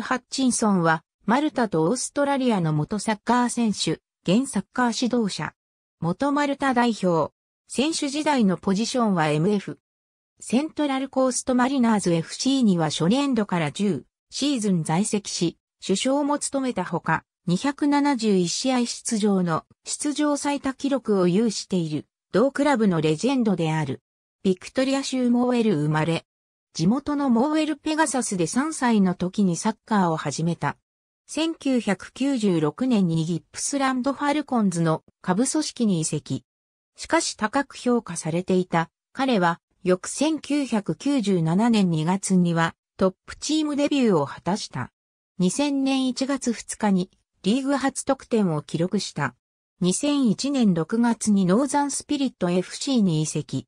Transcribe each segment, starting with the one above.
ハッチンソンは、マルタとオーストラリアの元サッカー選手、現サッカー指導者。元マルタ代表。選手時代のポジションは MF。セントラルコーストマリナーズ FC には初年度から10シーズン在籍し、首相も務めたほか、271試合出場の出場最多記録を有している、同クラブのレジェンドである。ビクトリア州モーエル生まれ、地元のモーウェル・ペガサスで3歳の時にサッカーを始めた。1996年にギップスランド・ファルコンズの下部組織に移籍。しかし高く評価されていた彼は翌1997年2月にはトップチームデビューを果たした。2000年1月2日にリーグ初得点を記録した。2001年6月にノーザンスピリット FC に移籍。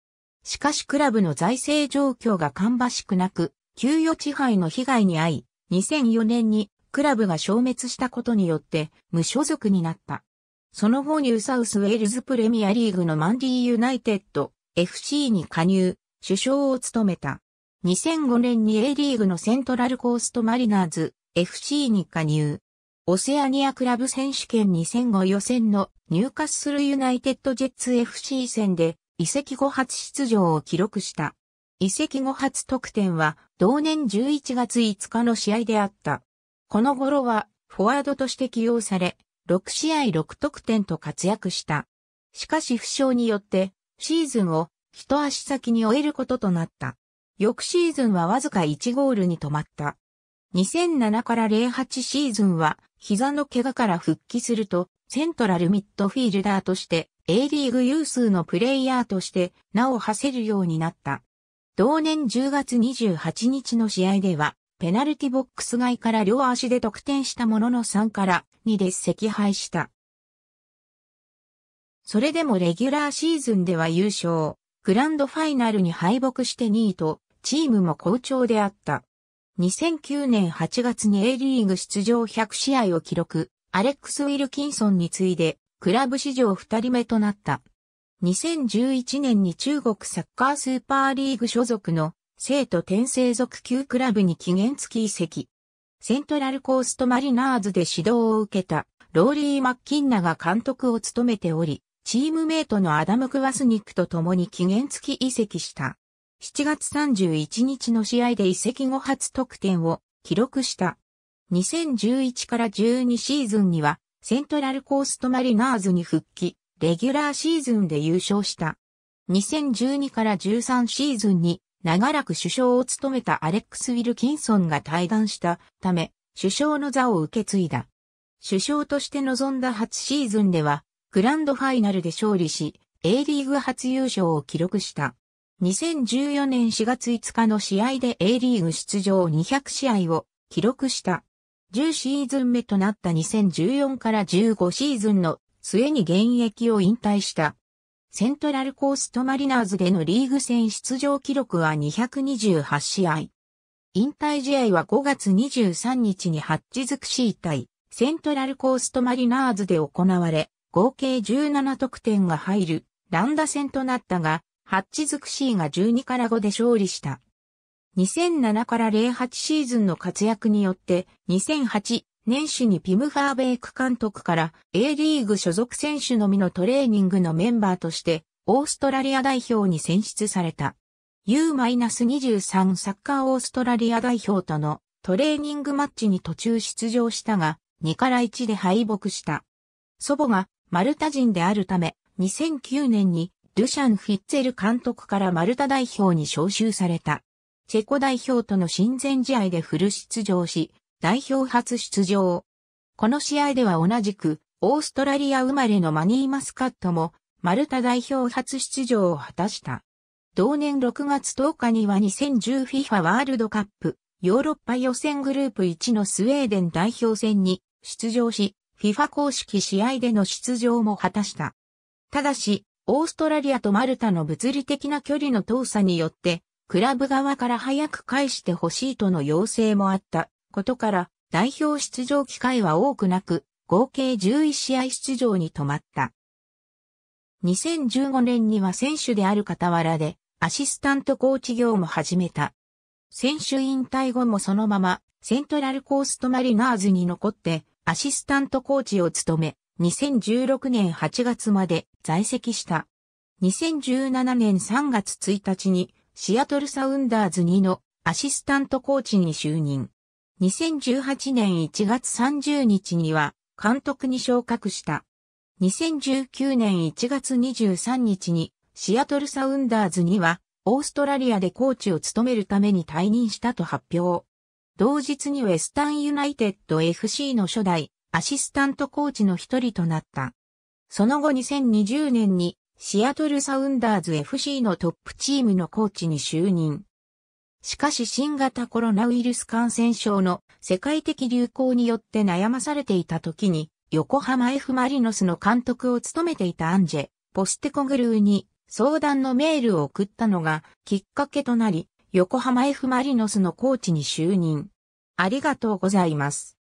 しかしクラブの財政状況が芳しくなく、給与地配の被害に遭い、2004年にクラブが消滅したことによって無所属になった。その後ニューサウスウェールズプレミアリーグのマンディユナイテッド FC に加入、首相を務めた。2005年に A リーグのセントラルコーストマリナーズ FC に加入。オセアニアクラブ選手権2005予選のニューカッスルユナイテッドジェッツ FC 戦で移籍後初出場を記録した。移籍後初得点は同年11月5日の試合であった。この頃はフォワードとして起用され、6試合6得点と活躍した。しかし負傷によってシーズンを一足先に終えることとなった。翌シーズンはわずか1ゴールに止まった。2007から08シーズンは膝の怪我から復帰するとセントラルミッドフィールダーとして A リーグ有数のプレイヤーとして名を馳せるようになった。同年10月28日の試合では、ペナルティボックス外から両足で得点したものの3から2で惜敗した。それでもレギュラーシーズンでは優勝、グランドファイナルに敗北して2位と、チームも好調であった。2009年8月に A リーグ出場100試合を記録、アレックス・ウィルキンソンに次いでクラブ史上二人目となった。2011年に中国サッカースーパーリーグ所属の生徒転生族級クラブに期限付き移籍。セントラルコーストマリナーズで指導を受けたローリー・マッキンナが監督を務めており、チームメイトのアダム・クワスニックと共に期限付き移籍した。7月31日の試合で移籍後初得点を記録した。2011から12シーズンにはセントラルコーストマリナーズに復帰、レギュラーシーズンで優勝した。2012から13シーズンに長らく首相を務めたアレックス・ウィルキンソンが退団したため、首相の座を受け継いだ。首相として臨んだ初シーズンでは、グランドファイナルで勝利し、A リーグ初優勝を記録した。2014年4月5日の試合で A リーグ出場200試合を記録した。10シーズン目となった2014から15シーズンの末に現役を引退した。セントラルコーストマリナーズでのリーグ戦出場記録は228試合。引退試合は5月23日にハッチズクシー対セントラルコーストマリナーズで行われ、合計17得点が入る乱打戦となったが、ハッチズクシーが12から5で勝利した。2007から08シーズンの活躍によって、2008年始にピム・ファーベイク監督から A リーグ所属選手のみのトレーニングのメンバーとして、オーストラリア代表に選出された。U-23 サッカーオーストラリア代表とのトレーニングマッチに途中出場したが、2から1で敗北した。祖母がマルタ人であるため、2009年にルシャン・フィッツェル監督からマルタ代表に招集された。チェコ代表との親善試合でフル出場し、代表初出場。この試合では同じく、オーストラリア生まれのマニー・マスカットも、マルタ代表初出場を果たした。同年6月10日には 2010FIFA ワールドカップ、ヨーロッパ予選グループ1のスウェーデン代表戦に出場し、FIFA 公式試合での出場も果たした。ただし、オーストラリアとマルタの物理的な距離の遠さによって、クラブ側から早く返してほしいとの要請もあったことから、代表出場機会は多くなく、合計11試合出場に止まった。2015年には選手である傍らで、アシスタントコーチ業も始めた。選手引退後もそのまま、セントラルコーストマリナーズに残って、アシスタントコーチを務め、2016年8月まで在籍した。2017年3月1日にシアトルサウンダーズ2のアシスタントコーチに就任。2018年1月30日には監督に昇格した。2019年1月23日にシアトルサウンダーズにはオーストラリアでコーチを務めるために退任したと発表。同日にウェスタンユナイテッド FC の初代アシスタントコーチの一人となった。その後2020年にシアトルサウンダーズ FC のトップチームのコーチに就任。しかし新型コロナウイルス感染症の世界的流行によって悩まされていた時に、横浜 F マリノスの監督を務めていたアンジェ、ポステコグルーに相談のメールを送ったのがきっかけとなり、横浜 F マリノスのコーチに就任。ありがとうございます。